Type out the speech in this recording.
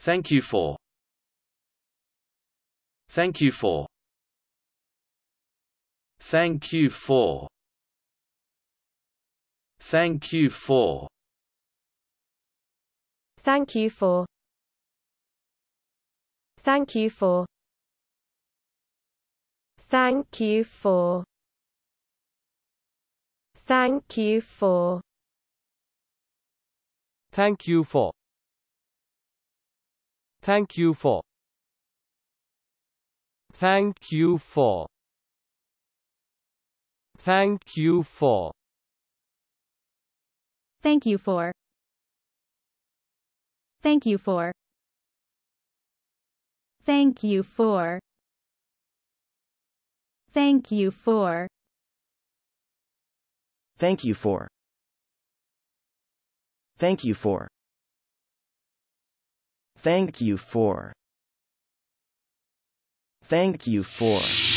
Thank you for. Thank you for. Thank you for. Thank you for. Thank you for. Thank you for. Thank you for. Thank you for. Thank you for. Thank you for. Thank you for. Thank you for. Thank you for. Thank you for. Thank you for. Thank you for. Thank you for. Thank you for. Thank you for. Thank you for.